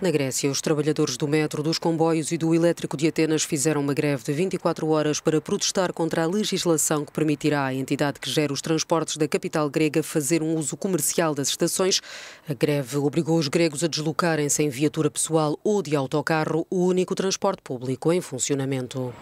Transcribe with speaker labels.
Speaker 1: Na Grécia, os trabalhadores do metro, dos comboios e do elétrico de Atenas fizeram uma greve de 24 horas para protestar contra a legislação que permitirá à entidade que gera os transportes da capital grega fazer um uso comercial das estações. A greve obrigou os gregos a deslocarem-se em viatura pessoal ou de autocarro, o único transporte público em funcionamento.